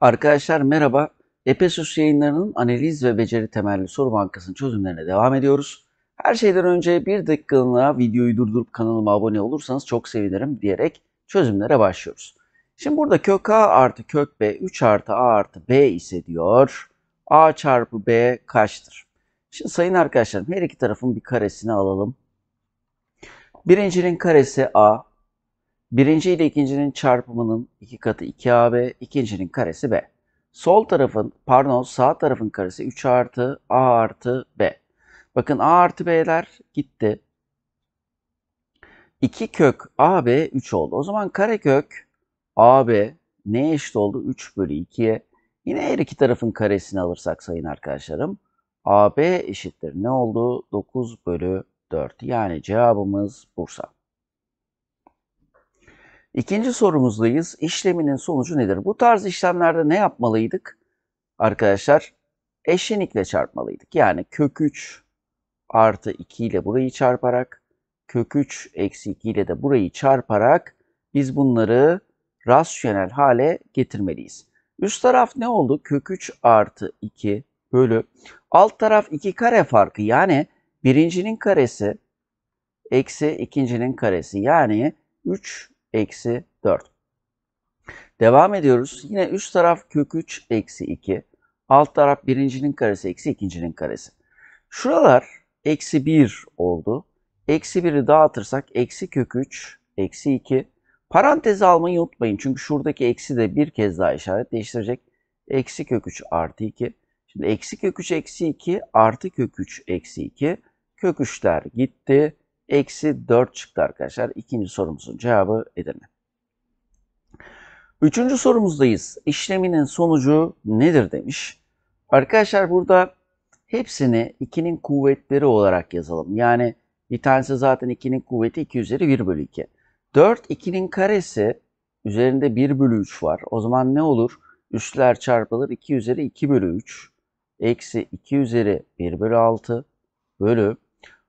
Arkadaşlar merhaba. Epesus yayınlarının analiz ve beceri temelli soru bankasının çözümlerine devam ediyoruz. Her şeyden önce bir dakikalığına videoyu durdurup kanalıma abone olursanız çok sevinirim diyerek çözümlere başlıyoruz. Şimdi burada kök A artı kök B 3 artı A artı B ise diyor A çarpı B kaçtır? Şimdi sayın arkadaşlarım her iki tarafın bir karesini alalım. Birincinin karesi A, Birinci ile ikincinin çarpımının iki katı 2AB, ikincinin karesi B. Sol tarafın, pardon sağ tarafın karesi 3 artı A artı B. Bakın A artı B'ler gitti. 2 kök AB 3 oldu. O zaman karekök AB ne eşit oldu? 3 bölü 2'ye. Yine her iki tarafın karesini alırsak sayın arkadaşlarım. AB eşittir. Ne oldu? 9 bölü 4. Yani cevabımız Bursa. İkinci sorumuzdayız. İşleminin sonucu nedir? Bu tarz işlemlerde ne yapmalıydık? Arkadaşlar eşlenikle çarpmalıydık. Yani kök 3 artı 2 ile burayı çarparak, kök 3 eksi 2 ile de burayı çarparak biz bunları rasyonel hale getirmeliyiz. Üst taraf ne oldu? Kök 3 artı 2 bölü. Alt taraf 2 kare farkı yani birincinin karesi eksi ikincinin karesi yani 3 eksi 4. Devam ediyoruz. Yine üst taraf kök 3 eksi 2. Alt taraf birincinin karesi eksi ikincinin karesi. Şuralar eksi 1 oldu. Eksi 1'i dağıtırsak eksi kök 3 eksi 2. Parantezi almayı unutmayın. Çünkü şuradaki eksi de bir kez daha işaret değiştirecek. Eksi kök 3 artı 2. Şimdi eksi kök 3 eksi 2 artı kök 3 eksi 2. Kök 3'ler gitti. Eksi 4 çıktı arkadaşlar. İkinci sorumuzun cevabı Edirne. Üçüncü sorumuzdayız. İşleminin sonucu nedir demiş. Arkadaşlar burada hepsini 2'nin kuvvetleri olarak yazalım. Yani bir tanesi zaten 2'nin kuvveti 2 üzeri 1 bölü 2. 4 2'nin karesi üzerinde 1 bölü 3 var. O zaman ne olur? Üstler çarpılır 2 üzeri 2 bölü 3 eksi 2 üzeri 1 bölü 6 bölü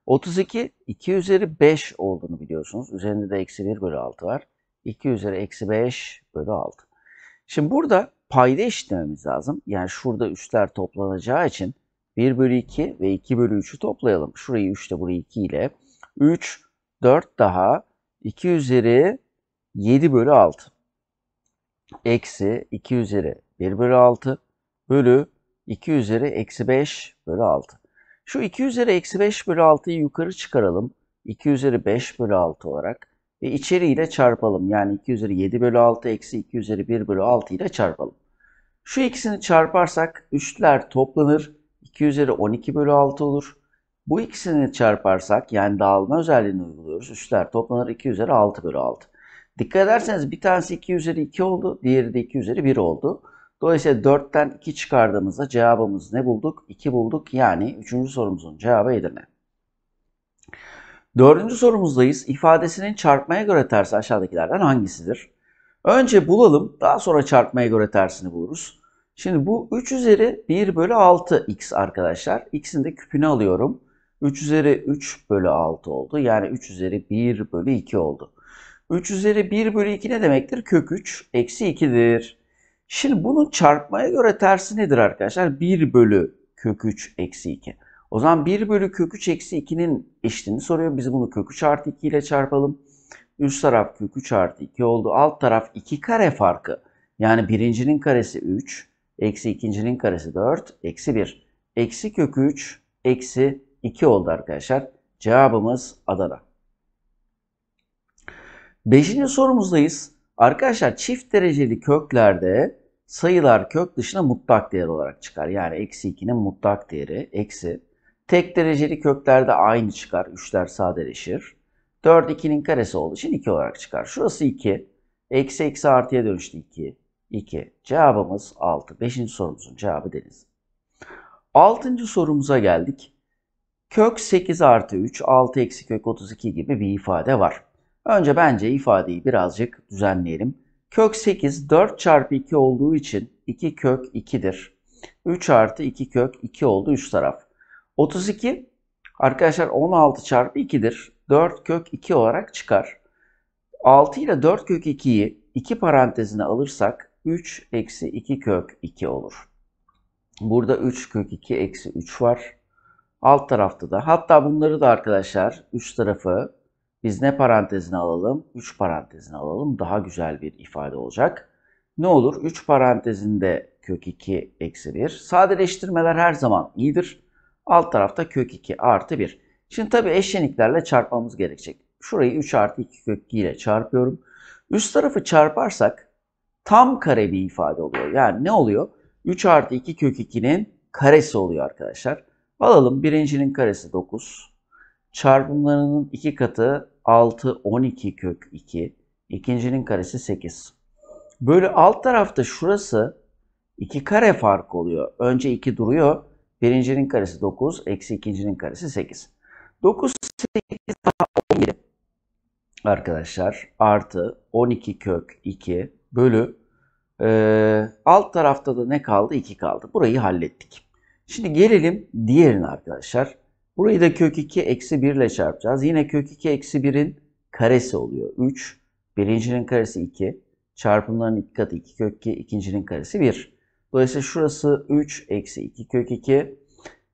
32, 2 üzeri 5 olduğunu biliyorsunuz. Üzerinde de eksi 1 bölü 6 var. 2 üzeri eksi 5 bölü 6. Şimdi burada payda eşitlememiz lazım. Yani şurada üçler toplanacağı için 1 bölü 2 ve 2 bölü 3'ü toplayalım. Şurayı 3 ile burayı 2 ile. 3, 4 daha 2 üzeri 7 bölü 6. Eksi 2 üzeri 1 bölü 6 bölü 2 üzeri eksi 5 bölü 6. Şu 2 üzeri eksi 5 bölü 6'yı yukarı çıkaralım. 2 üzeri 5 bölü 6 olarak ve içeriğiyle çarpalım. Yani 2 üzeri 7 bölü 6 eksi 2 üzeri 1 bölü 6 ile çarpalım. Şu ikisini çarparsak üçler toplanır. 2 üzeri 12 bölü 6 olur. Bu ikisini çarparsak yani dağılma özelliğini uyguluyoruz. Üçler toplanır 2 üzeri 6 bölü 6. Dikkat ederseniz bir tanesi 2 üzeri 2 oldu. Diğeri de 2 üzeri 1 oldu. Dolayısıyla 4'ten 2 çıkardığımızda cevabımız ne bulduk? 2 bulduk. Yani 3. sorumuzun cevabı Edirne. Dördüncü sorumuzdayız. İfadesinin çarpmaya göre tersi aşağıdakilerden hangisidir? Önce bulalım, daha sonra çarpmaya göre tersini buluruz. Şimdi bu 3 üzeri 1 bölü 6 x arkadaşlar. x'in de küpünü alıyorum. 3 üzeri 3 bölü 6 oldu. Yani 3 üzeri 1 bölü 2 oldu. 3 üzeri 1 bölü 2 ne demektir? Kök 3 eksi 2'dir. Şimdi bunun çarpmaya göre tersi nedir arkadaşlar? 1 bölü kök 3 eksi 2. O zaman 1 bölü kök 3 eksi 2'nin eşliğini soruyor. Biz bunu kök 3 artı 2 ile çarpalım. Üst taraf kök 3 artı 2 oldu. Alt taraf 2 kare farkı. Yani birincinin karesi 3. Eksi ikincinin karesi 4. Eksi 1. Eksi kök 3. Eksi 2 oldu arkadaşlar. Cevabımız Adana. Beşinci sorumuzdayız. Arkadaşlar çift dereceli köklerde sayılar kök dışına mutlak değer olarak çıkar. Yani eksi 2'nin mutlak değeri eksi. Tek dereceli köklerde aynı çıkar. 3'ler sadeleşir. 4 2'nin karesi olduğu için 2 olarak çıkar. Şurası 2. Eksi eksi artıya dönüştü 2. 2. Cevabımız 6. 5. sorumuzun cevabı deniz. 6. sorumuza geldik. Kök 8 artı 3, 6 eksi kök 32 gibi bir ifade var. Önce bence ifadeyi birazcık düzenleyelim. Kök 8 4 çarpı 2 olduğu için 2 kök 2'dir. 3 artı 2 kök 2 oldu 3 taraf. 32 arkadaşlar 16 çarpı 2'dir. 4 kök 2 olarak çıkar. 6 ile 4 kök 2'yi 2 parantezine alırsak 3 eksi 2 kök 2 olur. Burada 3 kök 2 eksi 3 var. Alt tarafta da hatta bunları da arkadaşlar üst tarafı biz ne parantezini alalım? 3 parantezini alalım. Daha güzel bir ifade olacak. Ne olur? 3 parantezinde kök 2 eksi 1. Sadeleştirmeler her zaman iyidir. Alt tarafta kök 2 artı 1. Şimdi tabii eşleniklerle çarpmamız gerekecek. Şurayı 3 artı 2 kök 2 ile çarpıyorum. Üst tarafı çarparsak tam kare bir ifade oluyor. Yani ne oluyor? 3 artı 2 kök 2'nin karesi oluyor arkadaşlar. Alalım birincinin karesi 9. Çarpımlarının iki katı 6, 12 kök 2. İkincinin karesi 8. Böyle alt tarafta şurası iki kare fark oluyor. Önce 2 duruyor. Birincinin karesi 9, eksi ikincinin karesi 8. 9, 8 daha 17. Arkadaşlar artı 12 kök 2 bölü e, alt tarafta da ne kaldı? 2 kaldı. Burayı hallettik. Şimdi gelelim diğerine arkadaşlar. Burayı da kök 2 eksi 1 ile çarpacağız. Yine kök 2 eksi 1'in karesi oluyor. 3, birincinin karesi 2, çarpımların iki katı 2 kök 2, ikincinin karesi 1. Dolayısıyla şurası 3 eksi 2 kök 2.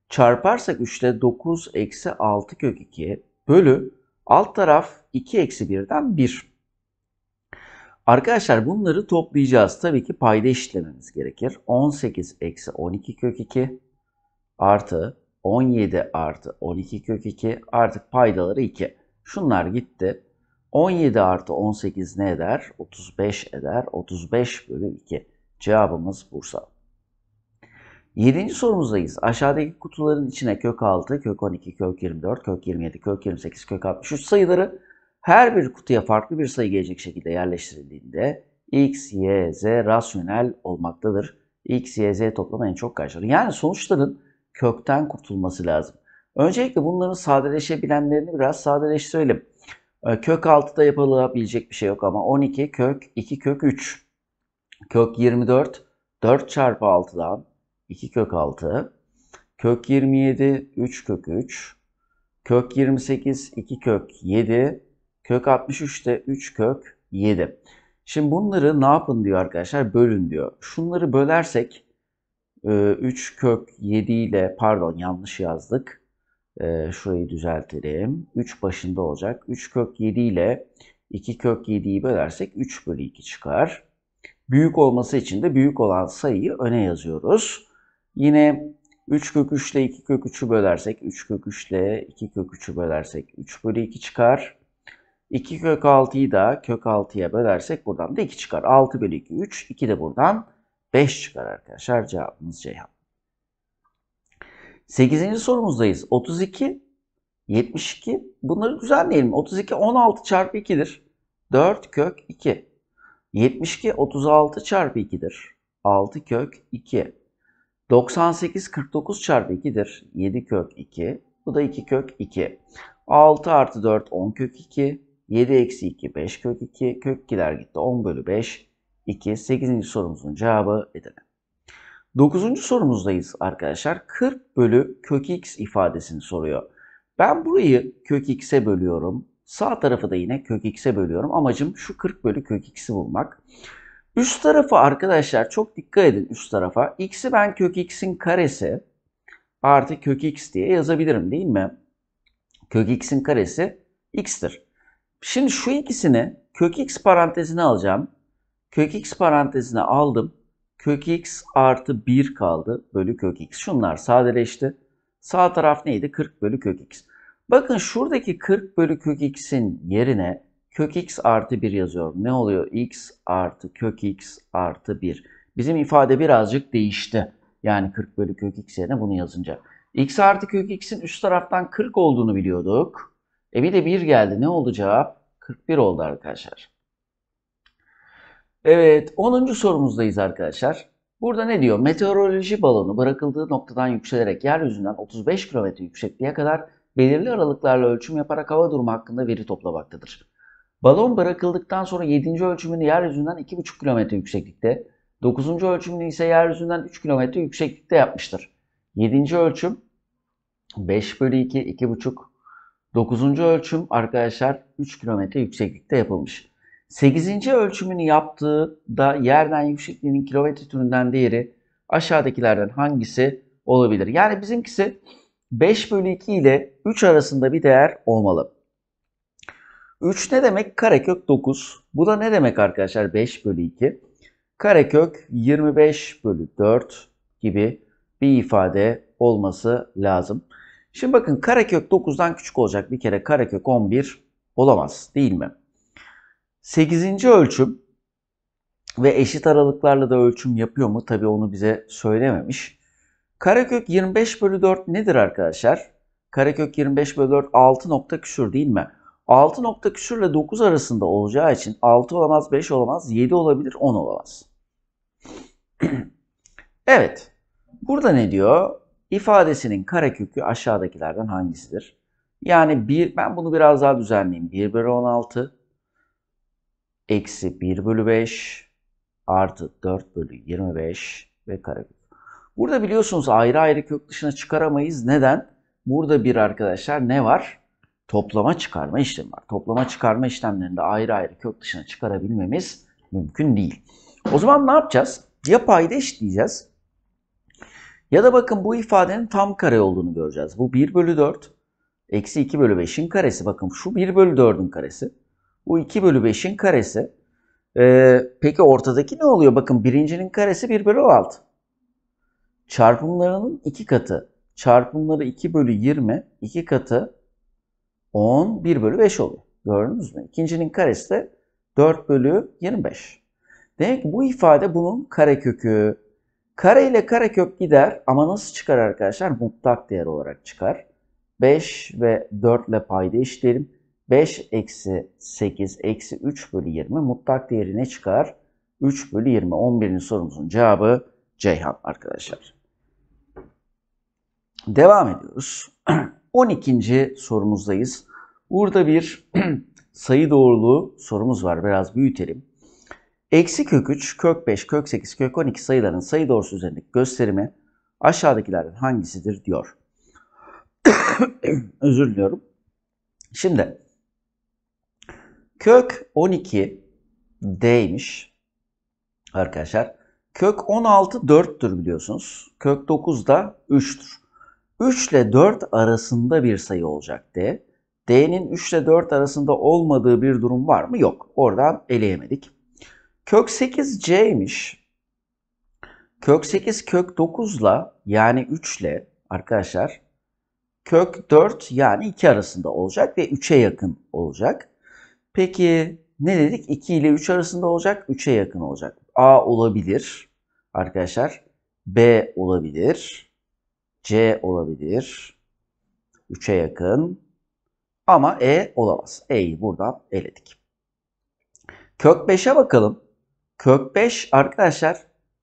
Çarparsak 3 ile 9 eksi 6 kök 2 bölü alt taraf 2 eksi 1'den 1. Arkadaşlar bunları toplayacağız. Tabii ki payda işlememiz gerekir. 18 eksi 12 kök 2 artı 17 artı 12 kök 2 artık paydaları 2. Şunlar gitti. 17 artı 18 ne eder? 35 eder. 35 bölü 2. Cevabımız Bursa. 7. sorumuzdayız. Aşağıdaki kutuların içine kök 6, kök 12, kök 24, kök 27, kök 28, kök 63 sayıları her bir kutuya farklı bir sayı gelecek şekilde yerleştirildiğinde x, y, z rasyonel olmaktadır. x, y, z toplamı en çok kaçtır? Yani sonuçların kökten kurtulması lazım. Öncelikle bunların sadeleşebilenlerini biraz sadeleştirelim. Ee, kök 6'da yapılabilecek bir şey yok ama 12 kök 2 kök 3. Kök 24 4 çarpı 6'dan 2 kök 6. Kök 27 3 kök 3. Kök 28 2 kök 7. Kök 63 de 3 kök 7. Şimdi bunları ne yapın diyor arkadaşlar? Bölün diyor. Şunları bölersek 3 ee, kök 7 ile pardon yanlış yazdık. Ee, şurayı düzeltelim. 3 başında olacak. 3 kök 7 ile 2 kök 7'yi bölersek 3 bölü 2 çıkar. Büyük olması için de büyük olan sayıyı öne yazıyoruz. Yine 3 kök 3 ile 2 kök 3'ü bölersek 3 kök 3 ile 2 kök 3'ü bölersek 3 bölü 2 çıkar. 2 kök 6'yı da kök 6'ya bölersek buradan da 2 çıkar. 6 bölü 2 3, 2 de buradan 5 çıkar arkadaşlar. Cevabımız Ceyhan. 8. sorumuzdayız. 32, 72. Bunları düzenleyelim. 32 16 çarpı 2'dir. 4 kök 2. 72 36 çarpı 2'dir. 6 kök 2. 98 49 çarpı 2'dir. 7 kök 2. Bu da 2 kök 2. 6 artı 4 10 kök 2. 7 eksi 2 5 kök 2. Kök 2'ler gitti. 10 bölü 5 2. 8. sorumuzun cevabı edelim. 9. sorumuzdayız arkadaşlar. 40 bölü kök x ifadesini soruyor. Ben burayı kök x'e bölüyorum. Sağ tarafı da yine kök x'e bölüyorum. Amacım şu 40 bölü kök x'i bulmak. Üst tarafı arkadaşlar çok dikkat edin üst tarafa. X'i ben kök x'in karesi artı kök x diye yazabilirim değil mi? Kök x'in karesi x'tir. Şimdi şu ikisini kök x parantezine alacağım. Kök x parantezine aldım. Kök x artı 1 kaldı bölü kök x. Şunlar sadeleşti. Sağ taraf neydi? 40 bölü kök x. Bakın şuradaki 40 bölü kök x'in yerine kök x artı 1 yazıyorum. Ne oluyor? x artı kök x artı 1. Bizim ifade birazcık değişti. Yani 40 bölü kök x yerine bunu yazınca. x artı kök x'in üst taraftan 40 olduğunu biliyorduk. E bir de 1 geldi. Ne oldu cevap? 41 oldu arkadaşlar. Evet, 10. sorumuzdayız arkadaşlar. Burada ne diyor? Meteoroloji balonu bırakıldığı noktadan yükselerek yeryüzünden 35 km yüksekliğe kadar belirli aralıklarla ölçüm yaparak hava durumu hakkında veri toplamaktadır. Balon bırakıldıktan sonra 7. ölçümünü yeryüzünden 2,5 km yükseklikte, 9. ölçümünü ise yeryüzünden 3 km yükseklikte yapmıştır. 7. ölçüm 5 bölü 2, 2,5. 9. ölçüm arkadaşlar 3 km yükseklikte yapılmış. 8. ölçümünü yaptığında yerden yüksekliğinin kilometre türünden değeri aşağıdakilerden hangisi olabilir? Yani bizimkisi 5 bölü 2 ile 3 arasında bir değer olmalı. 3 ne demek? Karekök 9. Bu da ne demek arkadaşlar? 5 bölü 2. Karekök 25 bölü 4 gibi bir ifade olması lazım. Şimdi bakın karekök 9'dan küçük olacak bir kere karekök 11 olamaz değil mi? Sekizinci ölçüm ve eşit aralıklarla da ölçüm yapıyor mu? Tabii onu bize söylememiş. Karekök 25 bölü 4 nedir arkadaşlar? Karekök 25 bölü 4 6 nokta küsür değil mi? 6 nokta küsürle 9 arasında olacağı için 6 olamaz, 5 olamaz, 7 olabilir, 10 olamaz. evet. Burada ne diyor? İfadesinin karekökü aşağıdakilerden hangisidir? Yani bir, ben bunu biraz daha düzenleyeyim. 1 bölü 16, eksi 1 bölü 5 artı 4 bölü 25 ve karekök. Burada biliyorsunuz ayrı ayrı kök dışına çıkaramayız. Neden? Burada bir arkadaşlar ne var? Toplama çıkarma işlemi var. Toplama çıkarma işlemlerinde ayrı ayrı kök dışına çıkarabilmemiz mümkün değil. O zaman ne yapacağız? Ya payda eşitleyeceğiz ya da bakın bu ifadenin tam kare olduğunu göreceğiz. Bu 1 bölü 4 eksi 2 bölü 5'in karesi. Bakın şu 1 bölü 4'ün karesi. Bu 2 bölü 5'in karesi. Ee, peki ortadaki ne oluyor? Bakın birincinin karesi 1 bölü 16. Çarpımlarının 2 katı. Çarpımları 2 bölü 20. 2 katı 10. 1 bölü 5 oluyor. Gördünüz mü? İkincinin karesi de 4 bölü 25. Demek ki bu ifade bunun karekökü. Kare ile karekök gider ama nasıl çıkar arkadaşlar? Mutlak değer olarak çıkar. 5 ve 4 ile payda işleyelim. 5 eksi 8 eksi 3 bölü 20 mutlak değeri ne çıkar? 3 bölü 20. 11. sorumuzun cevabı Ceyhan arkadaşlar. Devam ediyoruz. 12. sorumuzdayız. Burada bir sayı doğruluğu sorumuz var. Biraz büyütelim. Eksi kök 3, kök 5, kök 8, kök 12 sayıların sayı doğrusu üzerindeki gösterimi aşağıdakilerden hangisidir diyor. Özür diliyorum. Şimdi Kök 12 D'ymiş arkadaşlar. Kök 16 4'tür biliyorsunuz. Kök 9 da 3'tür. 3 ile 4 arasında bir sayı olacak D. D'nin 3 ile 4 arasında olmadığı bir durum var mı? Yok. Oradan eleyemedik. Kök 8 C'ymiş. Kök 8 kök 9 ile yani 3 ile arkadaşlar kök 4 yani 2 arasında olacak ve 3'e yakın olacak. Peki ne dedik? 2 ile 3 arasında olacak, 3'e yakın olacak. A olabilir arkadaşlar. B olabilir. C olabilir. 3'e yakın. Ama E olamaz. E'yi buradan eledik. Kök 5'e bakalım. Kök 5 arkadaşlar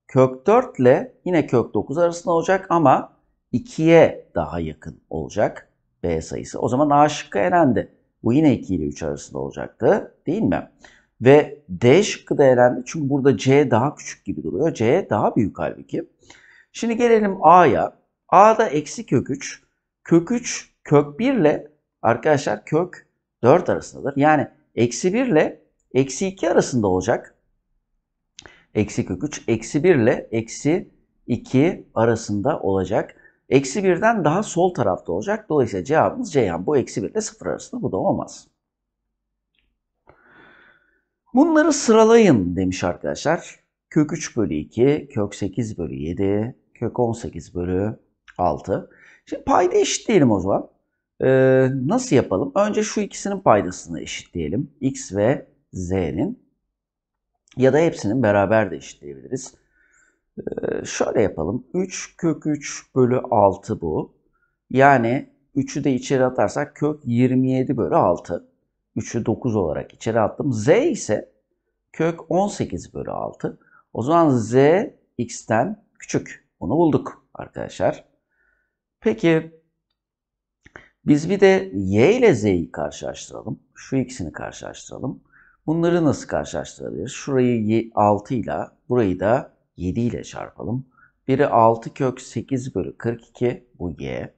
kök 4 ile yine kök 9 arasında olacak ama 2'ye daha yakın olacak B sayısı. O zaman A şıkkı elendi. Bu yine 2 ile 3 arasında olacaktı değil mi? Ve D şıkkı da çünkü burada C daha küçük gibi duruyor. C daha büyük halbuki. Şimdi gelelim A'ya. A'da eksi kök 3. Kök 3 kök 1 ile arkadaşlar kök 4 arasındadır. Yani eksi 1 ile eksi 2 arasında olacak. Eksi kök 3 eksi 1 ile eksi 2 arasında olacak. Eksi birden daha sol tarafta olacak. Dolayısıyla cevabımız Ceyhan. Bu eksi 1 ile 0 arasında bu da olmaz. Bunları sıralayın demiş arkadaşlar. Kök 3 bölü 2, kök 8 bölü 7, kök 18 bölü 6. Şimdi payda eşitleyelim o zaman. Ee, nasıl yapalım? Önce şu ikisinin paydasını eşitleyelim. X ve Z'nin. Ya da hepsinin beraber de eşitleyebiliriz. Ee, şöyle yapalım. 3 kök 3 bölü 6 bu. Yani 3'ü de içeri atarsak kök 27 bölü 6. 3'ü 9 olarak içeri attım. Z ise kök 18 bölü 6. O zaman Z x'ten küçük. Onu bulduk arkadaşlar. Peki biz bir de y ile z'yi karşılaştıralım. Şu ikisini karşılaştıralım. Bunları nasıl karşılaştırabiliriz? Şurayı 6 ile burayı da 7 ile çarpalım. Biri 6 kök 8 bölü 42 bu y.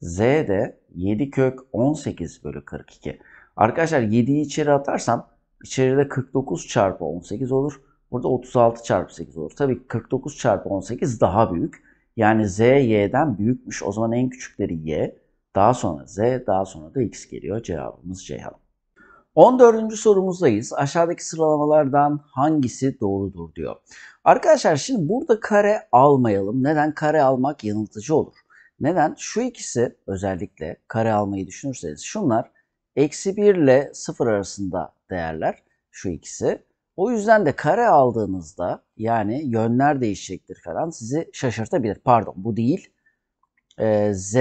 Z de 7 kök 18 bölü 42. Arkadaşlar 7'yi içeri atarsam içeride 49 çarpı 18 olur. Burada 36 çarpı 8 olur. Tabii 49 çarpı 18 daha büyük. Yani z y'den büyükmüş. O zaman en küçükleri y. Daha sonra z, daha sonra da x geliyor. Cevabımız Ceyhan. 14. sorumuzdayız. Aşağıdaki sıralamalardan hangisi doğrudur diyor. Arkadaşlar şimdi burada kare almayalım. Neden? Kare almak yanıltıcı olur. Neden? Şu ikisi özellikle kare almayı düşünürseniz şunlar eksi 1 ile 0 arasında değerler şu ikisi. O yüzden de kare aldığınızda yani yönler değişecektir falan sizi şaşırtabilir. Pardon bu değil. Ee, z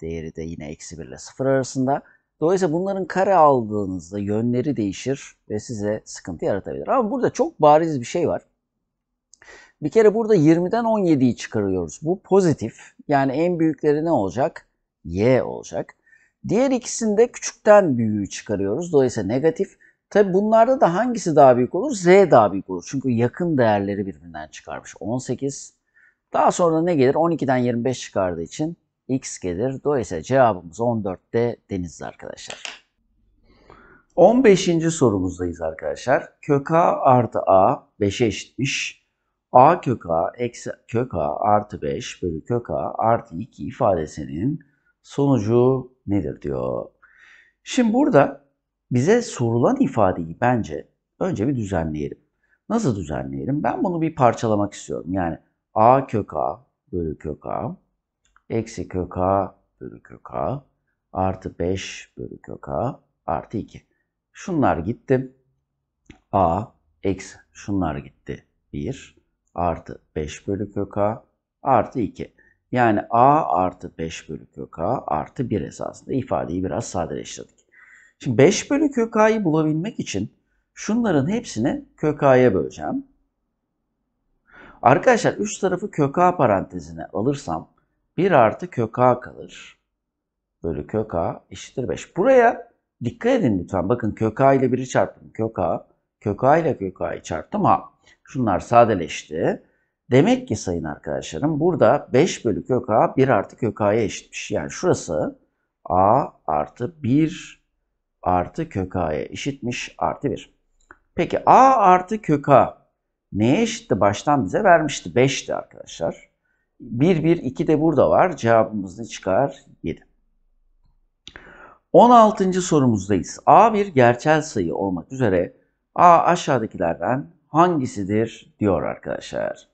değeri de yine eksi 1 ile 0 arasında. Dolayısıyla bunların kare aldığınızda yönleri değişir ve size sıkıntı yaratabilir. Ama burada çok bariz bir şey var. Bir kere burada 20'den 17'yi çıkarıyoruz. Bu pozitif. Yani en büyükleri ne olacak? Y olacak. Diğer ikisinde küçükten büyüğü çıkarıyoruz. Dolayısıyla negatif. Tabi bunlarda da hangisi daha büyük olur? Z daha büyük olur. Çünkü yakın değerleri birbirinden çıkarmış. 18. Daha sonra ne gelir? 12'den 25 çıkardığı için x gelir. Dolayısıyla cevabımız 14'te denizli arkadaşlar. 15. sorumuzdayız arkadaşlar. Kök a artı a 5'e eşitmiş. a kök a eksi kök a artı 5 bölü kök a artı 2 ifadesinin sonucu nedir diyor. Şimdi burada bize sorulan ifadeyi bence önce bir düzenleyelim. Nasıl düzenleyelim? Ben bunu bir parçalamak istiyorum. Yani a kök a bölü kök a Eksi kök a bölü kök a artı 5 bölü kök a artı 2. Şunlar gitti. a eksi şunlar gitti. 1 artı 5 bölü kök a artı 2. Yani a artı 5 bölü kök a artı 1 esasında ifadeyi biraz sadeleştirdik. Şimdi 5 bölü kök a'yı bulabilmek için şunların hepsini kök a'ya böleceğim. Arkadaşlar üç tarafı kök a parantezine alırsam 1 artı kök a kalır. Bölü kök a eşittir 5. Buraya dikkat edin lütfen. Bakın kök a ile 1'i çarptım. Kök a. Kök a ile kök a'yı çarptım. Ha. Şunlar sadeleşti. Demek ki sayın arkadaşlarım burada 5 bölü kök a 1 artı kök a'ya eşitmiş. Yani şurası a artı 1 artı kök a'ya eşitmiş artı 1. Peki a artı kök a neye eşitti? Baştan bize vermişti. 5'ti arkadaşlar. 1, 1, 2 de burada var. Cevabımız ne çıkar? 7. 16. sorumuzdayız. A bir gerçel sayı olmak üzere A aşağıdakilerden hangisidir diyor arkadaşlar.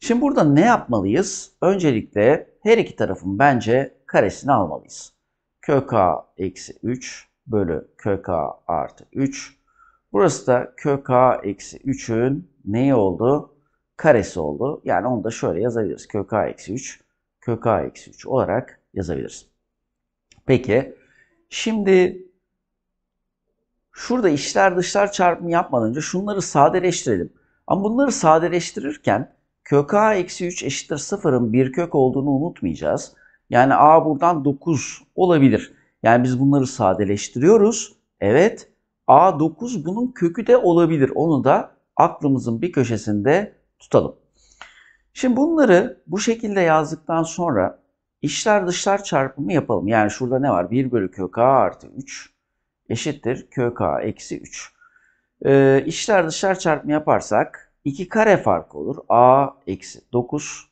Şimdi burada ne yapmalıyız? Öncelikle her iki tarafın bence karesini almalıyız. Kök A eksi 3 bölü kök A artı 3. Burası da kök A eksi 3'ün neyi oldu? karesi oldu. Yani onu da şöyle yazabiliriz. Kök a eksi 3 kök a eksi 3 olarak yazabiliriz. Peki şimdi şurada içler dışlar çarpımı yapmadan önce şunları sadeleştirelim. Ama bunları sadeleştirirken kök a eksi 3 eşittir 0'ın bir kök olduğunu unutmayacağız. Yani a buradan 9 olabilir. Yani biz bunları sadeleştiriyoruz. Evet a 9 bunun kökü de olabilir. Onu da aklımızın bir köşesinde tutalım. Şimdi bunları bu şekilde yazdıktan sonra içler dışlar çarpımı yapalım. Yani şurada ne var? 1 bölü kök a artı 3 eşittir kök a eksi 3. Ee, içler dışlar çarpımı yaparsak 2 kare fark olur. a eksi 9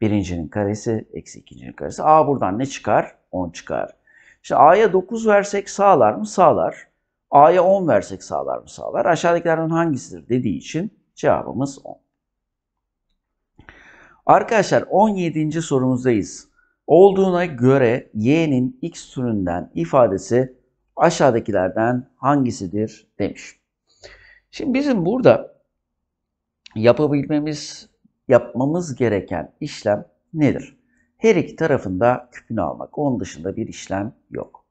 birincinin karesi eksi ikincinin karesi. a buradan ne çıkar? 10 çıkar. Şimdi a'ya 9 versek sağlar mı? Sağlar. A'ya 10 versek sağlar mı? Sağlar. Aşağıdakilerden hangisidir dediği için cevabımız 10. Arkadaşlar 17. sorumuzdayız. Olduğuna göre y'nin x türünden ifadesi aşağıdakilerden hangisidir demiş. Şimdi bizim burada yapabilmemiz, yapmamız gereken işlem nedir? Her iki tarafında küpünü almak. Onun dışında bir işlem yok.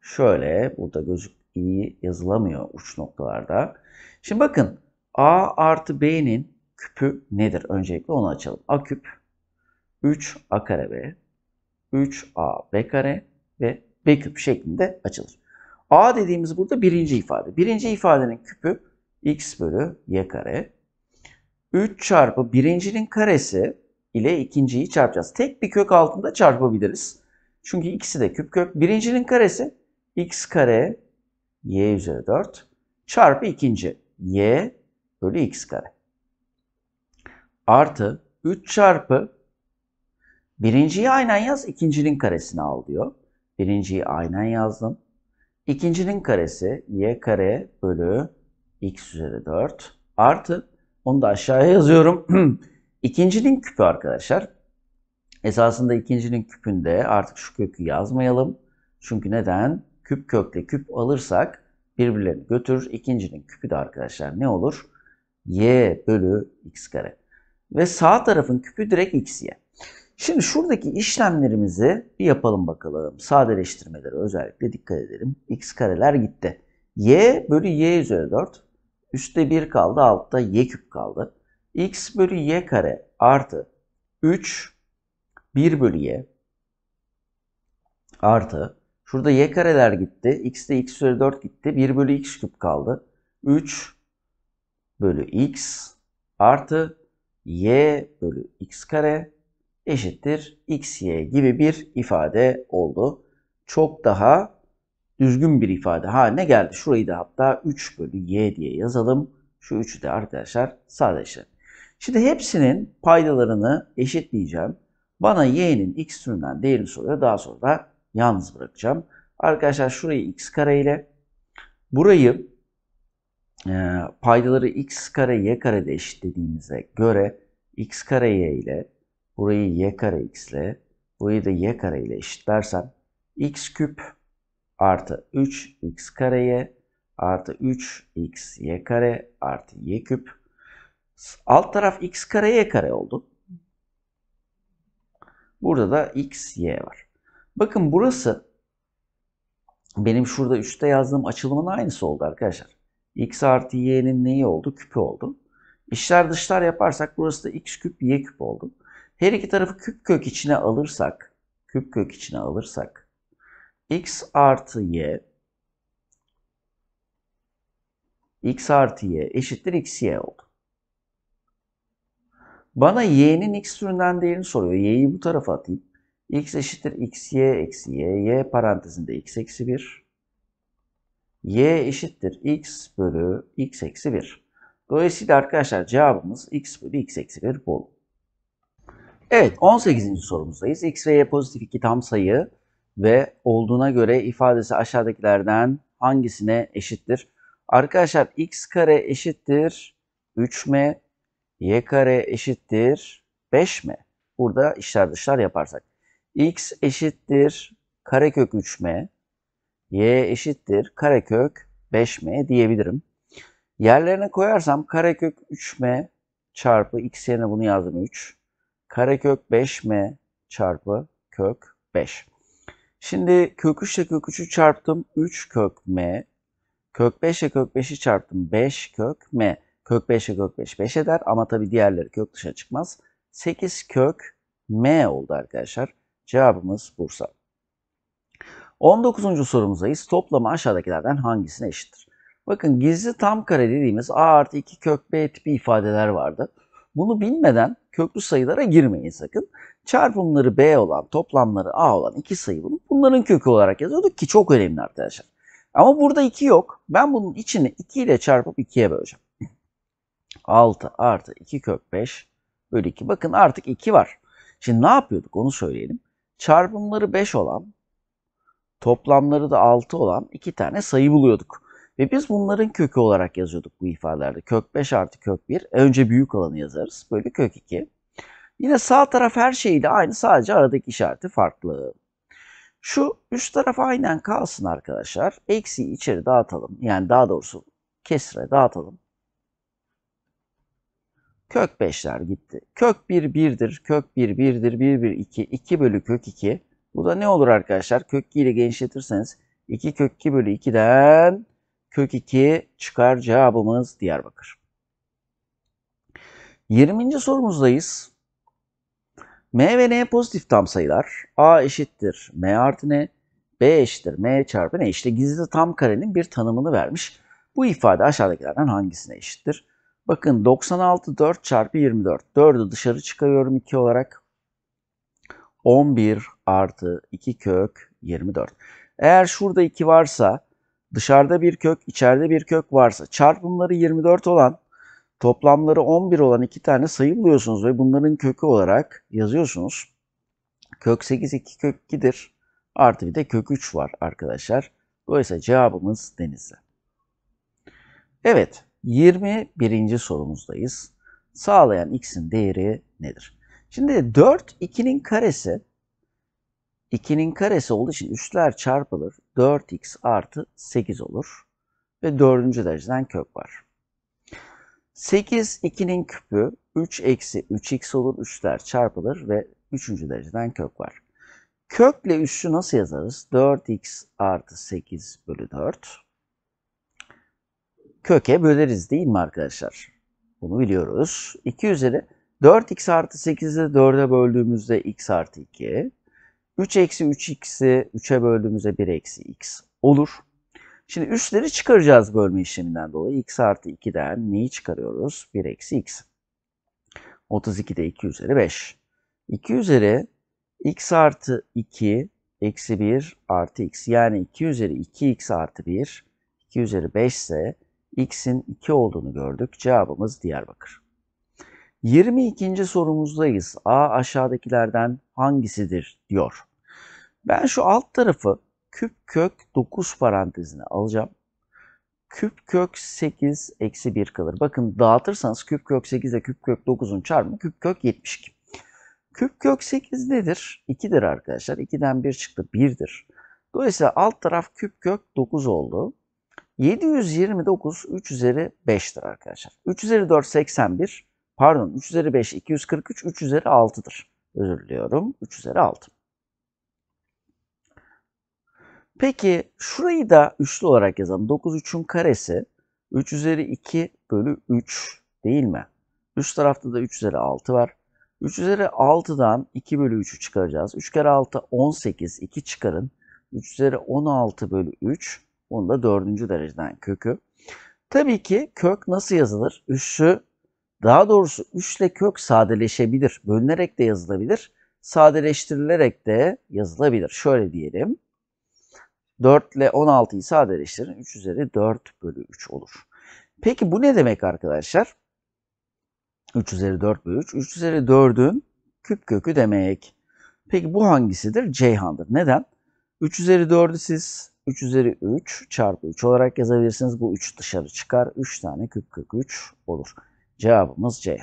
Şöyle burada gözük iyi yazılamıyor uç noktalarda. Şimdi bakın a artı b'nin küpü nedir? Öncelikle onu açalım. A küp 3 A kare B 3 A B kare ve B küp şeklinde açılır. A dediğimiz burada birinci ifade. Birinci ifadenin küpü x bölü y kare. 3 çarpı birincinin karesi ile ikinciyi çarpacağız. Tek bir kök altında çarpabiliriz. Çünkü ikisi de küp kök. Birincinin karesi x kare y üzeri 4 çarpı ikinci y bölü x kare artı 3 çarpı birinciyi aynen yaz ikincinin karesini al diyor. Birinciyi aynen yazdım. İkincinin karesi y kare bölü x üzeri 4 artı onu da aşağıya yazıyorum. İkincinin küpü arkadaşlar. Esasında ikincinin küpünde artık şu kökü yazmayalım. Çünkü neden? Küp kökle küp alırsak birbirlerini götürür. İkincinin küpü de arkadaşlar ne olur? y bölü x kare ve sağ tarafın küpü direkt x'ye. Şimdi şuradaki işlemlerimizi bir yapalım bakalım. Sadeleştirmelere özellikle dikkat edelim. x kareler gitti. y bölü y üzeri 4. üstte 1 kaldı. Altta y küp kaldı. x bölü y kare artı 3 1 bölü y artı şurada y kareler gitti. x de x üzeri 4 gitti. 1 bölü x küp kaldı. 3 bölü x artı y bölü x kare eşittir x y gibi bir ifade oldu. Çok daha düzgün bir ifade haline geldi. Şurayı da hatta 3 bölü y diye yazalım. Şu 3'ü de arkadaşlar sadeleştirelim. Şimdi hepsinin paydalarını eşitleyeceğim. Bana y'nin x türünden değerini soruyor. Daha sonra yalnız bırakacağım. Arkadaşlar şurayı x kare ile burayı ee, paydaları x kare y karede eşitlediğimize göre x kare y ile burayı y kare x ile burayı da y kare ile eşitlersem x küp artı 3x kare y artı 3x y kare artı y küp alt taraf x kare y kare oldu. Burada da x y var. Bakın burası benim şurada 3'te yazdığım açılımın aynısı oldu arkadaşlar x artı y'nin neyi oldu? Küpü oldu. İşler dışlar yaparsak burası da x küp y küp oldu. Her iki tarafı küp kök içine alırsak, küp kök içine alırsak x artı y x artı y eşittir x y oldu. Bana y'nin x türünden değerini soruyor. y'yi bu tarafa atayım. x eşittir x y eksi y, y parantezinde x eksi 1 y eşittir x bölü x eksi 1. Dolayısıyla arkadaşlar cevabımız x bölü x eksi 1 bol. Evet 18. sorumuzdayız. x ve y pozitif iki tam sayı ve olduğuna göre ifadesi aşağıdakilerden hangisine eşittir? Arkadaşlar x kare eşittir 3m, y kare eşittir 5m. Burada işler dışlar yaparsak. x eşittir karekök 3m, y eşittir karekök 5m diyebilirim. Yerlerine koyarsam karekök 3m çarpı x yerine bunu yazdım 3. Karekök 5m çarpı kök 5. Şimdi kök 3 ile kök 3'ü çarptım 3 kök m. Kök 5 ile kök 5'i çarptım 5 kök m. Kök 5 ile kök 5 5 eder ama tabi diğerleri kök dışına çıkmaz. 8 kök m oldu arkadaşlar. Cevabımız Bursa. 19. sorumuzdayız. Toplam aşağıdakilerden hangisine eşittir? Bakın gizli tam kare dediğimiz a artı 2 kök b tipi ifadeler vardı. Bunu bilmeden köklü sayılara girmeyin sakın. Çarpımları b olan, toplamları a olan iki sayı bunu, bunların kökü olarak yazıyorduk ki çok önemli arkadaşlar. Ama burada 2 yok. Ben bunun içini 2 ile çarpıp 2'ye böleceğim. 6 artı 2 kök 5 bölü 2. Bakın artık 2 var. Şimdi ne yapıyorduk onu söyleyelim. Çarpımları 5 olan, toplamları da 6 olan iki tane sayı buluyorduk. Ve biz bunların kökü olarak yazıyorduk bu ifadelerde. Kök 5 artı kök 1. E, önce büyük alanı yazarız. Bölü kök 2. Yine sağ taraf her şeyle aynı sadece aradaki işareti farklı. Şu üst taraf aynen kalsın arkadaşlar. Eksi içeri dağıtalım. Yani daha doğrusu kesire dağıtalım. Kök 5'ler gitti. Kök 1 1'dir. Kök 1 1'dir. 1 1 2. 2 bölü kök 2. Bu da ne olur arkadaşlar? Kök 2 ile genişletirseniz 2 kök 2 bölü 2'den kök 2 çıkar cevabımız Diyarbakır. 20. sorumuzdayız. M ve N pozitif tam sayılar. A eşittir M artı N. B eşittir M çarpı N. İşte gizli tam karenin bir tanımını vermiş. Bu ifade aşağıdakilerden hangisine eşittir? Bakın 96 4 çarpı 24. 4'ü dışarı çıkarıyorum 2 olarak. 11 artı 2 kök 24. Eğer şurada 2 varsa dışarıda bir kök içeride bir kök varsa çarpımları 24 olan toplamları 11 olan iki tane sayı buluyorsunuz ve bunların kökü olarak yazıyorsunuz. Kök 8 2 kök 2'dir. Artı bir de kök 3 var arkadaşlar. Dolayısıyla cevabımız denizli. Evet 21. sorumuzdayız. Sağlayan x'in değeri nedir? Şimdi 4 2'nin karesi 2'nin karesi olduğu için üstler çarpılır. 4x artı 8 olur. Ve 4. dereceden kök var. 8 2'nin küpü 3 eksi 3x olur. Üstler çarpılır ve 3. dereceden kök var. Kökle üssü nasıl yazarız? 4x artı 8 bölü 4. Köke böleriz değil mi arkadaşlar? Bunu biliyoruz. 2 üzeri 4x artı 8'i 4'e böldüğümüzde x artı 2. 3 eksi 3x'i 3'e böldüğümüzde 1 eksi x olur. Şimdi üstleri çıkaracağız bölme işleminden dolayı. x artı 2'den neyi çıkarıyoruz? 1 eksi x. 32'de 2 üzeri 5. 2 üzeri x artı 2 eksi 1 artı x. Yani 2 üzeri 2x artı 1, 2 üzeri 5 ise x'in 2 olduğunu gördük. Cevabımız Diyarbakır. 22. sorumuzdayız. A aşağıdakilerden hangisidir diyor. Ben şu alt tarafı küp kök 9 parantezine alacağım. Küp kök 8 eksi 1 kalır. Bakın dağıtırsanız küp kök 8 ile küp kök 9'un çarpımı küp kök 72. Küp kök 8 nedir? 2'dir arkadaşlar. 2'den 1 çıktı 1'dir. Dolayısıyla alt taraf küp kök 9 oldu. 729 3 üzeri 5'tir arkadaşlar. 3 üzeri 4 81 pardon 3 üzeri 5 243 3 üzeri 6'dır. Özür diliyorum 3 üzeri 6. Peki şurayı da üçlü olarak yazalım. 9 3'ün karesi 3 üzeri 2 bölü 3 değil mi? Üst tarafta da 3 üzeri 6 var. 3 üzeri 6'dan 2 bölü 3'ü çıkaracağız. 3 kere 6 18 2 çıkarın. 3 üzeri 16 bölü 3. Bunun da dördüncü dereceden kökü. Tabii ki kök nasıl yazılır? Üssü daha doğrusu üçle kök sadeleşebilir. Bölünerek de yazılabilir. Sadeleştirilerek de yazılabilir. Şöyle diyelim. 4 ile 16'yı sadeleştirin. 3 üzeri 4 bölü 3 olur. Peki bu ne demek arkadaşlar? 3 üzeri 4 bölü 3. 3 üzeri 4'ün küp kökü demek. Peki bu hangisidir? Ceyhan'dır. Neden? 3 üzeri 4'ü siz 3 üzeri 3 çarpı 3 olarak yazabilirsiniz. Bu 3 dışarı çıkar. 3 tane küp kök 3 olur. Cevabımız C.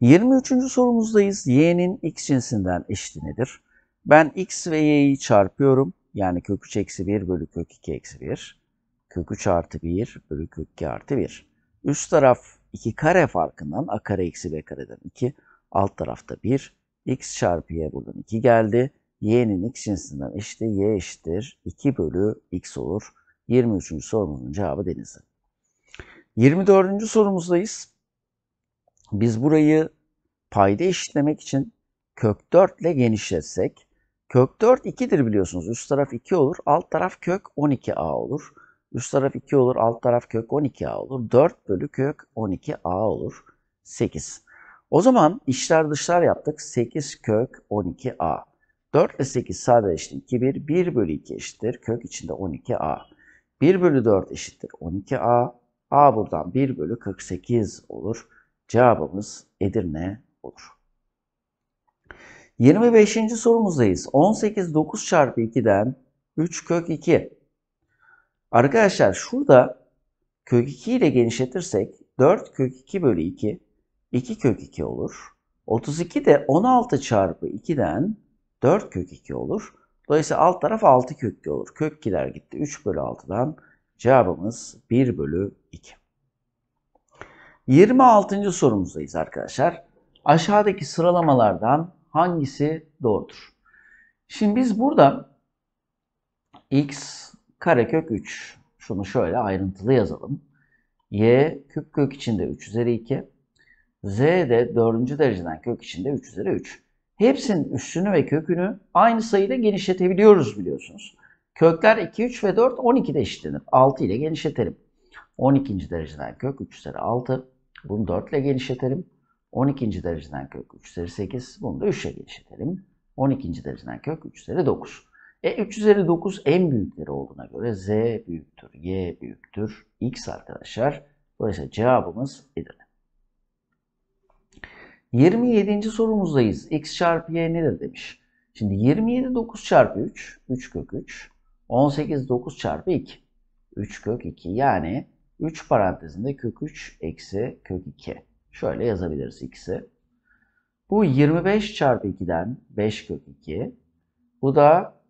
23. sorumuzdayız. Y'nin x cinsinden eşiti nedir? Ben x ve y'yi çarpıyorum. Yani kök 3 eksi 1 bölü kök 2 eksi 1. Kök 3 artı 1 bölü kök 2 artı 1. Üst taraf 2 kare farkından a kare eksi b kareden 2. Alt tarafta 1. x çarpı y buradan 2 geldi. y'nin x cinsinden eşiti y eşittir. 2 bölü x olur. 23. sorumuzun cevabı denizli. 24. sorumuzdayız. Biz burayı payda eşitlemek için kök 4 ile genişletsek. Kök 4 2'dir biliyorsunuz. Üst taraf 2 olur. Alt taraf kök 12a olur. Üst taraf 2 olur. Alt taraf kök 12a olur. 4 bölü kök 12a olur. 8. O zaman içler dışlar yaptık. 8 kök 12a. 4 ve 8 sadeleşti. 2 1. 1 bölü 2 eşittir. Kök içinde 12a. 1 bölü 4 eşittir 12a. A buradan 1 bölü 48 olur. Cevabımız Edirne olur. 25. sorumuzdayız. 18 9 çarpı 2'den 3 kök 2. Arkadaşlar şurada kök 2 ile genişletirsek 4 kök 2 bölü 2 2 kök 2 olur. 32 de 16 çarpı 2'den 4 kök 2 olur. Dolayısıyla alt taraf 6 kök 2 olur. Kök 2'ler gitti. 3 bölü 6'dan Cevabımız 1 bölü 2. 26. sorumuzdayız arkadaşlar. Aşağıdaki sıralamalardan hangisi doğrudur? Şimdi biz burada x karekök 3. Şunu şöyle ayrıntılı yazalım. y küp kök içinde 3 üzeri 2. z de 4. dereceden kök içinde 3 üzeri 3. Hepsinin üstünü ve kökünü aynı sayıda genişletebiliyoruz biliyorsunuz. Kökler 2, 3 ve 4 12'de eşitlenir. 6 ile genişletelim. 12. dereceden kök 3 üzeri 6. Bunu 4 ile genişletelim. 12. dereceden kök 3 üzeri 8. Bunu da 3 ile genişletelim. 12. dereceden kök 3 üzeri 9. E 3 üzeri 9 en büyükleri olduğuna göre z büyüktür, y büyüktür, x arkadaşlar. Dolayısıyla cevabımız Edirne. 27. sorumuzdayız. x çarpı y nedir demiş. Şimdi 27 9 çarpı 3, 3 kök 3. 18 9 çarpı 2. 3 kök 2 yani 3 parantezinde kök 3 eksi kök 2. Şöyle yazabiliriz x'i. Bu 25 çarpı 2'den 5 kök 2. Bu da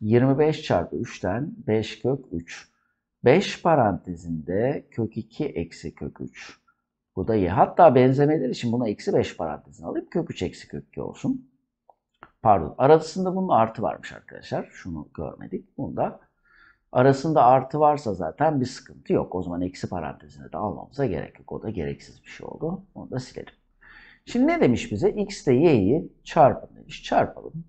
25 çarpı 3'ten 5 kök 3. 5 parantezinde kök 2 eksi kök 3. Bu da y. Hatta benzemeleri için buna eksi 5 parantezine alıp Kök 3 eksi kök 2 olsun pardon arasında bunun artı varmış arkadaşlar. Şunu görmedik. Bunda arasında artı varsa zaten bir sıkıntı yok. O zaman eksi parantezine de almamıza gerek yok. O da gereksiz bir şey oldu. Onu da silelim. Şimdi ne demiş bize? X de Y'yi çarpın demiş. Çarpalım.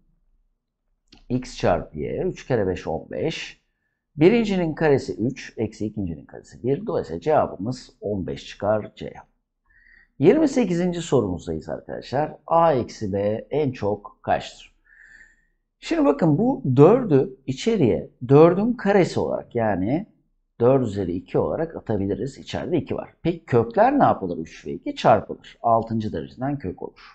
X çarpı Y. 3 kere 5 15. Birincinin karesi 3. Eksi ikincinin karesi 1. Dolayısıyla cevabımız 15 çıkar. Cevap. 28. sorumuzdayız arkadaşlar. A eksi B en çok kaçtır? Şimdi bakın bu 4'ü içeriye 4'ün karesi olarak yani 4 üzeri 2 olarak atabiliriz. İçeride 2 var. Peki kökler ne yapılır? 3 ve 2 çarpılır. 6. dereceden kök olur.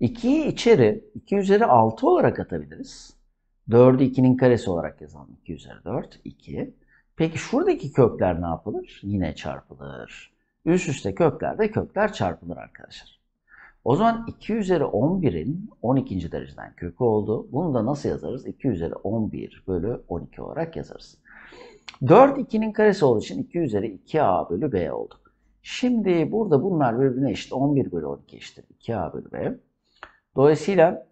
2'yi içeri 2 üzeri 6 olarak atabiliriz. 4'ü 2'nin karesi olarak yazalım. 2 üzeri 4, 2. Peki şuradaki kökler ne yapılır? Yine çarpılır. Üst üste köklerde kökler çarpılır arkadaşlar. O zaman 2 üzeri 11'in 12. dereceden kökü oldu. Bunu da nasıl yazarız? 2 üzeri 11 bölü 12 olarak yazarız. 4 2'nin karesi olduğu için 2 üzeri 2a bölü b oldu. Şimdi burada bunlar birbirine eşit. 11 bölü 12 eşittir. 2a bölü b. Dolayısıyla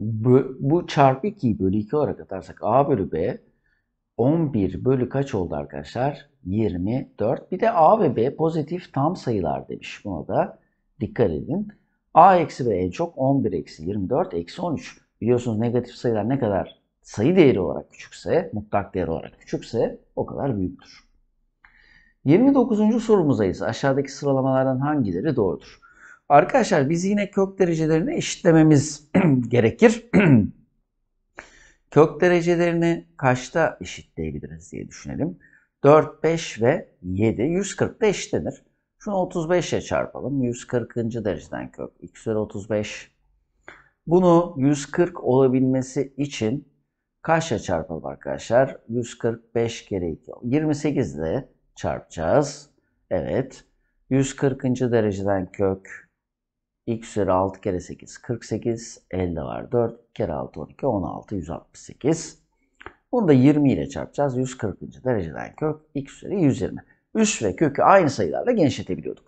bu, bu çarpı 2'yi bölü 2 olarak atarsak a bölü b 11 bölü kaç oldu arkadaşlar? 24. Bir de A ve B pozitif tam sayılar demiş. Buna da dikkat edin. A eksi B en çok 11 eksi 24 eksi 13. Biliyorsunuz negatif sayılar ne kadar sayı değeri olarak küçükse, mutlak değeri olarak küçükse o kadar büyüktür. 29. sorumuza aşağıdaki sıralamalardan hangileri doğrudur? Arkadaşlar biz yine kök derecelerini eşitlememiz gerekir. Kök derecelerini kaçta eşitleyebiliriz diye düşünelim. 4, 5 ve 7 140'da eşitlenir. Şunu 35 ile çarpalım. 140. dereceden kök x üzeri 35. Bunu 140 olabilmesi için kaçla çarpalım arkadaşlar? 145 kere 2. 28 ile çarpacağız. Evet. 140. dereceden kök X üzeri 6 kere 8 48. Elde var 4 kere 6 12 16 168. Bunu da 20 ile çarpacağız. 140. dereceden kök x üzeri 120. Üs ve kökü aynı sayılarla genişletebiliyorduk.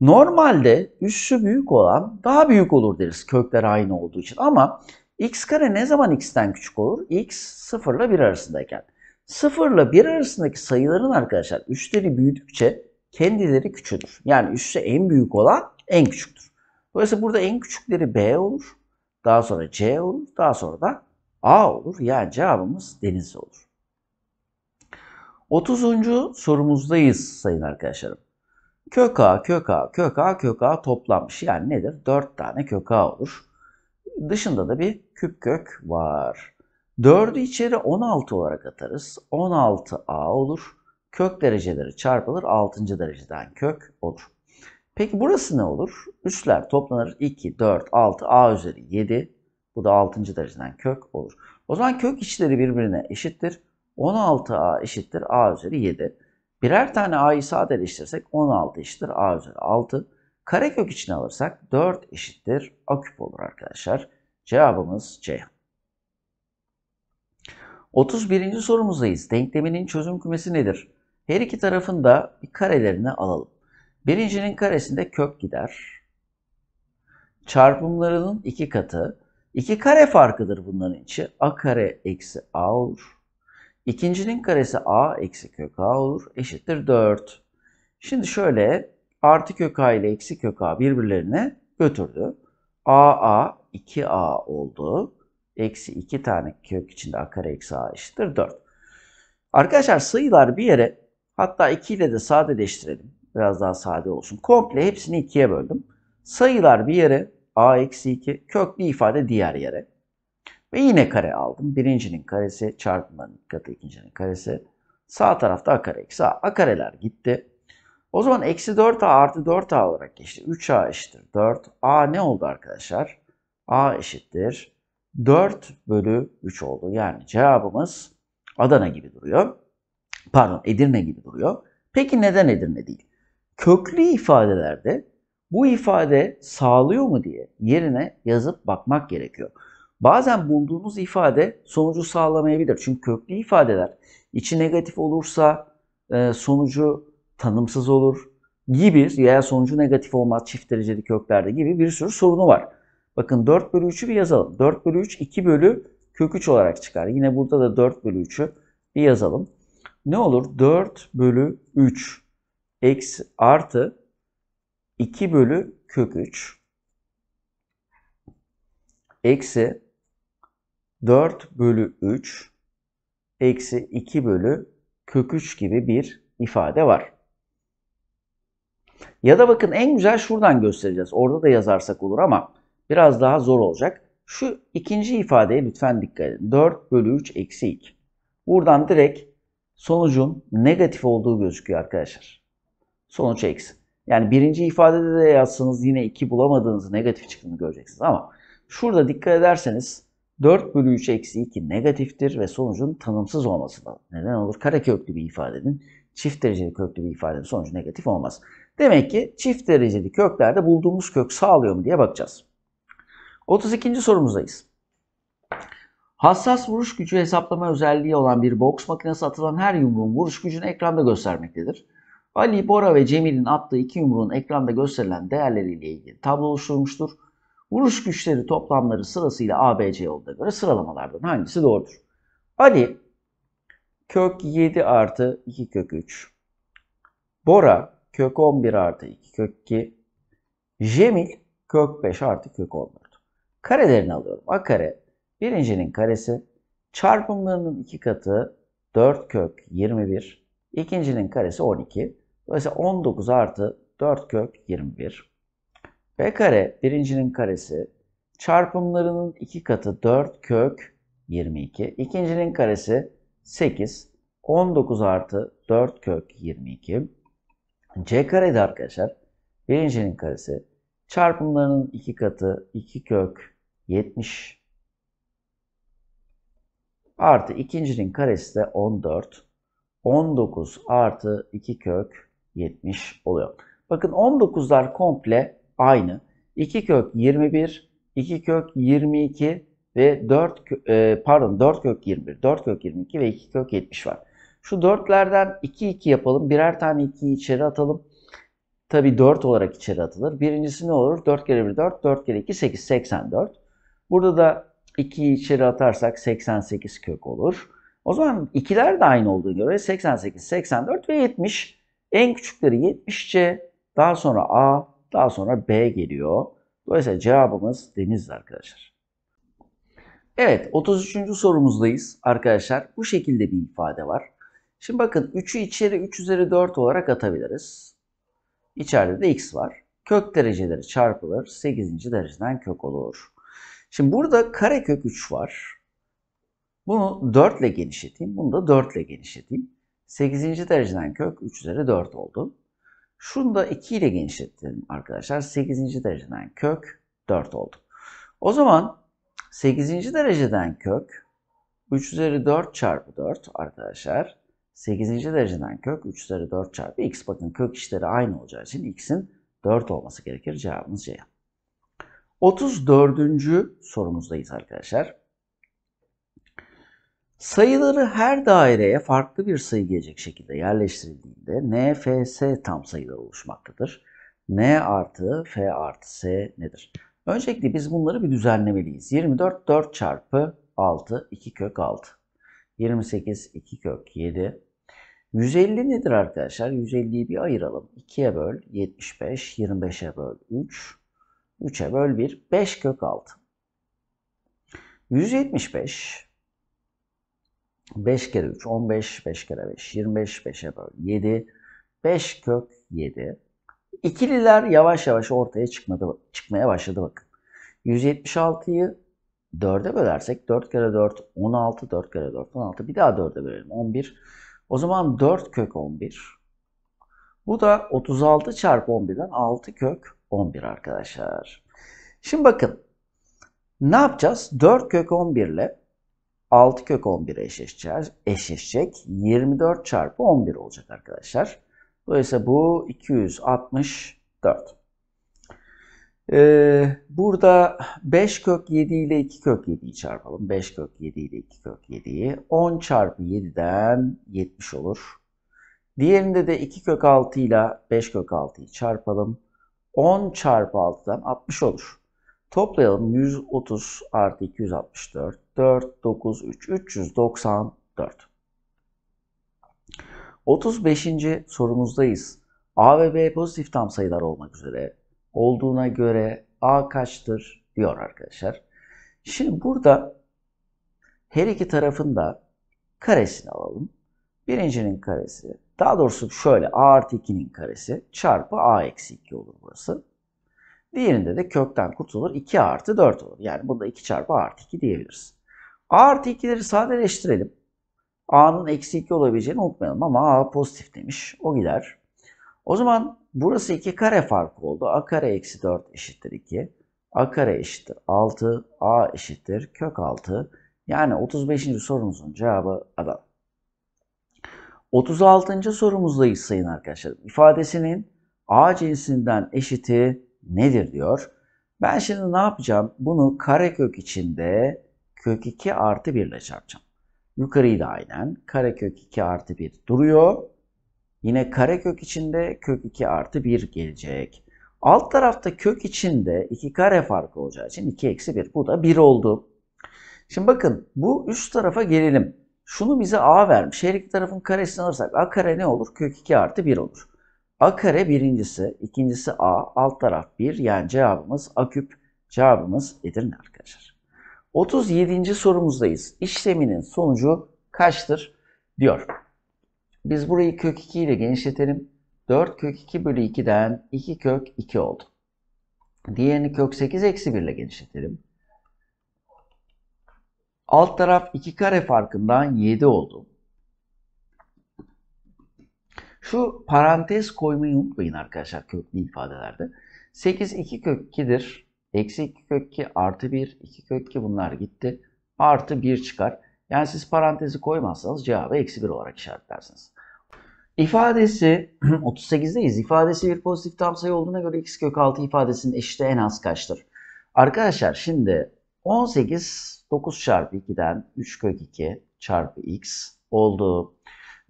Normalde üssü büyük olan daha büyük olur deriz kökler aynı olduğu için. Ama x kare ne zaman x'ten küçük olur? x 0 ile 1 arasındayken. 0 ile 1 arasındaki sayıların arkadaşlar üstleri büyüdükçe kendileri küçülür. Yani üssü en büyük olan en küçüktür. Dolayısıyla burada en küçükleri B olur, daha sonra C olur, daha sonra da A olur. Yani cevabımız deniz olur. 30. sorumuzdayız sayın arkadaşlarım. Kök A, kök A, kök A, kök A toplanmış. Yani nedir? 4 tane kök A olur. Dışında da bir küp kök var. 4'ü içeri 16 olarak atarız. 16A olur. Kök dereceleri çarpılır. 6. dereceden kök olur. Peki burası ne olur? Üsler toplanır 2, 4, 6, a üzeri 7. Bu da 6. dereceden kök olur. O zaman kök içleri birbirine eşittir. 16a eşittir a üzeri 7. Birer tane a'yı sadeleştirirsek 16 eşittir a üzeri 6. Karekök içine alırsak 4 eşittir a küp olur arkadaşlar. Cevabımız Ceyhan. 31. sorumuzdayız. Denklemin çözüm kümesi nedir? Her iki tarafın da bir karelerini alalım. Birincinin karesinde kök gider. Çarpımlarının iki katı. iki kare farkıdır bunların içi. A kare eksi A olur. İkincinin karesi A eksi kök A olur. Eşittir 4. Şimdi şöyle artı kök A ile eksi kök A birbirlerine götürdü. A A 2A oldu. Eksi 2 tane kök içinde A kare eksi A eşittir 4. Arkadaşlar sayılar bir yere hatta 2 ile de sadeleştirelim. Biraz daha sade olsun. Komple hepsini ikiye böldüm. Sayılar bir yere a-2, eksi köklü ifade diğer yere. Ve yine kare aldım. Birincinin karesi çarpmanın katı ikincinin karesi. Sağ tarafta a kare eksi a. A kareler gitti. O zaman eksi 4a artı 4a olarak geçti. 3a eşittir 4. a ne oldu arkadaşlar? a eşittir 4 bölü 3 oldu. Yani cevabımız Adana gibi duruyor. Pardon Edirne gibi duruyor. Peki neden Edirne değil? köklü ifadelerde bu ifade sağlıyor mu diye yerine yazıp bakmak gerekiyor. Bazen bulduğunuz ifade sonucu sağlamayabilir. Çünkü köklü ifadeler içi negatif olursa e, sonucu tanımsız olur gibi veya sonucu negatif olmaz çift dereceli köklerde gibi bir sürü sorunu var. Bakın 4 bölü 3'ü bir yazalım. 4 bölü 3 2 bölü kök 3 olarak çıkar. Yine burada da 4 bölü 3'ü bir yazalım. Ne olur? 4 bölü 3 eksi artı 2 bölü kök 3 eksi 4 bölü 3 eksi 2 bölü kök 3 gibi bir ifade var. Ya da bakın en güzel şuradan göstereceğiz. Orada da yazarsak olur ama biraz daha zor olacak. Şu ikinci ifadeye lütfen dikkat edin. 4 bölü 3 eksi 2. Buradan direkt sonucun negatif olduğu gözüküyor arkadaşlar sonuç eksi. Yani birinci ifadede de yazsanız yine 2 bulamadığınız negatif çıktığını göreceksiniz. Ama şurada dikkat ederseniz 4 bölü 3 eksi 2 negatiftir ve sonucun tanımsız olması da neden olur? Kare köklü bir ifadenin çift dereceli köklü bir ifadenin sonucu negatif olmaz. Demek ki çift dereceli köklerde bulduğumuz kök sağlıyor mu diye bakacağız. 32. sorumuzdayız. Hassas vuruş gücü hesaplama özelliği olan bir boks makinesi atılan her yumruğun vuruş gücünü ekranda göstermektedir. Ali, Bora ve Cemil'in attığı iki yumruğun ekranda gösterilen değerleriyle ilgili tablo oluşturmuştur. Vuruş güçleri toplamları sırasıyla ABC yoluna göre sıralamalardan hangisi doğrudur? Ali kök 7 artı 2 kök 3. Bora kök 11 artı 2 kök 2. Cemil kök 5 artı kök 14. Karelerini alıyorum. A kare birincinin karesi çarpımlarının iki katı 4 kök 21. İkincinin karesi 12. Dolayısıyla 19 artı 4 kök 21. B kare birincinin karesi çarpımlarının 2 katı 4 kök 22. İkincinin karesi 8. 19 artı 4 kök 22. C kare de arkadaşlar. Birincinin karesi çarpımlarının 2 katı 2 kök 70 artı ikincinin karesi de 14. 19 artı 2 kök 70 oluyor. Bakın 19'lar komple aynı. 2 kök 21, 2 kök 22 ve 4 e, pardon 4 kök 21, 4 kök 22 ve 2 kök 70 var. Şu 4'lerden 2 2 yapalım. Birer tane 2'yi içeri atalım. Tabi 4 olarak içeri atılır. Birincisi ne olur? 4 kere 1 4, 4 kere 2 8, 84. Burada da 2'yi içeri atarsak 88 kök olur. O zaman 2'ler de aynı olduğu göre 88, 84 ve 70 en küçükleri 70 daha sonra A, daha sonra B geliyor. Dolayısıyla cevabımız denizdi arkadaşlar. Evet 33. sorumuzdayız arkadaşlar. Bu şekilde bir ifade var. Şimdi bakın 3'ü içeri 3 üzeri 4 olarak atabiliriz. İçeride de x var. Kök dereceleri çarpılır. 8. dereceden kök olur. Şimdi burada karekök 3 var. Bunu 4 ile genişleteyim. Bunu da 4 ile genişleteyim. 8. dereceden kök 3 üzeri 4 oldu. Şunu da 2 ile genişlettim arkadaşlar. 8. dereceden kök 4 oldu. O zaman 8. dereceden kök 3 üzeri 4 çarpı 4 arkadaşlar. 8. dereceden kök 3 üzeri 4 çarpı x. Bakın kök işleri aynı olacağı için x'in 4 olması gerekir. Cevabımız C. 34. sorumuzdayız arkadaşlar. Sayıları her daireye farklı bir sayı gelecek şekilde yerleştirildiğinde NFS tam sayılar oluşmaktadır. N artı F artı S nedir? Öncelikle biz bunları bir düzenlemeliyiz. 24 4 çarpı 6 2 kök 6. 28 2 kök 7. 150 nedir arkadaşlar? 150'yi bir ayıralım. 2'ye böl 75, 25'e böl 3, 3'e böl 1, 5 kök 6. 175 5 kere 3, 15, 5 kere 5, 25, 5'e böl 7, 5 kök 7. İkililer yavaş yavaş ortaya çıkmadı, çıkmaya başladı bakın. 176'yı 4'e bölersek 4 kere 4 16, 4 kere 4 16. Bir daha 4'e bölelim 11. O zaman 4 kök 11. Bu da 36 çarpı 11'den 6 kök 11 arkadaşlar. Şimdi bakın ne yapacağız? 4 kök 11 ile 6 kök 11 eşleşecek, eşleşecek. 24 çarpı 11 olacak arkadaşlar. Dolayısıyla bu 264. Ee, burada 5 kök 7 ile 2 kök 7'yi çarpalım. 5 kök 7 ile 2 kök 7'yi. 10 çarpı 7'den 70 olur. Diğerinde de 2 kök 6 ile 5 kök 6'yı çarpalım. 10 çarpı 6'dan 60 olur. Toplayalım 130 artı 264 493 394. 35. sorumuzdayız. A ve B pozitif tam sayılar olmak üzere olduğuna göre A kaçtır diyor arkadaşlar. Şimdi burada her iki tarafın da karesini alalım. Birincinin karesi, daha doğrusu şöyle A artı 2'nin karesi çarpı A eksi 2 olur burası. Diğerinde de kökten kurtulur 2 artı 4 olur. Yani burada 2 çarpı A artı 2 diyebiliriz. A artı 2'leri sadeleştirelim. A'nın eksi 2 olabileceğini unutmayalım ama A pozitif demiş. O gider. O zaman burası 2 kare farkı oldu. A kare eksi 4 eşittir 2. A kare eşittir 6. A eşittir kök 6. Yani 35. sorumuzun cevabı Adana. 36. sorumuzdayız sayın arkadaşlar. İfadesinin A cinsinden eşiti nedir diyor. Ben şimdi ne yapacağım? Bunu kare kök içinde kök 2 artı 1 ile çarpacağım. Yukarıyı da aynen kare kök 2 artı 1 duruyor. Yine kare kök içinde kök 2 artı 1 gelecek. Alt tarafta kök içinde 2 kare farkı olacağı için 2 eksi 1. Bu da 1 oldu. Şimdi bakın bu üst tarafa gelelim. Şunu bize a vermiş. Her iki tarafın karesini alırsak a kare ne olur? Kök 2 artı 1 olur. a kare birincisi, ikincisi a, alt taraf 1. Yani cevabımız a küp, cevabımız Edirne arkadaşlar. 37. sorumuzdayız. İşleminin sonucu kaçtır diyor. Biz burayı kök 2 ile genişletelim. 4 kök 2 bölü 2'den 2 kök 2 oldu. Diğerini kök 8 eksi 1 ile genişletelim. Alt taraf 2 kare farkından 7 oldu. Şu parantez koymayı unutmayın arkadaşlar köklü ifadelerde. 8 2 kök 2'dir. Eksi 2 kök 2 artı 1, 2 kök 2 bunlar gitti. Artı 1 çıkar. Yani siz parantezi koymazsanız cevabı eksi 1 olarak işaretlersiniz. İfadesi 38'deyiz. İfadesi bir pozitif tam sayı olduğuna göre x kök 6 ifadesinin eşit en az kaçtır? Arkadaşlar şimdi 18 9 çarpı 2'den 3 kök 2 çarpı x oldu.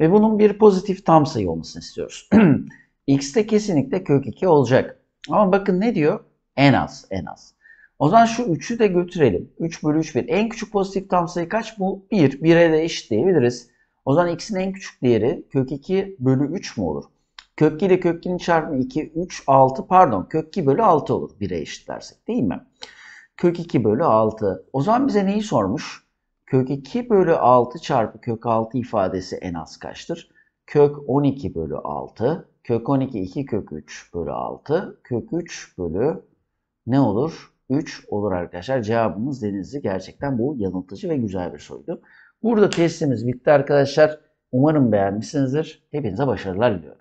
Ve bunun bir pozitif tam sayı olmasını istiyoruz. x de kesinlikle kök 2 olacak. Ama bakın ne diyor? En az en az. O zaman şu 3'ü de götürelim. 3 bölü 3 1. En küçük pozitif tam sayı kaç? Bu 1. 1'e de eşit diyebiliriz. O zaman x'in en küçük değeri kök 2 bölü 3 mü olur? Kök 2 ile kök 2'nin çarpımı 2, 3, 6 pardon kök 2 bölü 6 olur 1'e dersek, değil mi? Kök 2 bölü 6. O zaman bize neyi sormuş? Kök 2 bölü 6 çarpı kök 6 ifadesi en az kaçtır? Kök 12 bölü 6. Kök 12 2 kök 3 bölü 6. Kök 3 bölü ne olur? 3 olur arkadaşlar. Cevabımız Denizli. Gerçekten bu yanıltıcı ve güzel bir soydu. Burada testimiz bitti arkadaşlar. Umarım beğenmişsinizdir. Hepinize başarılar diliyorum.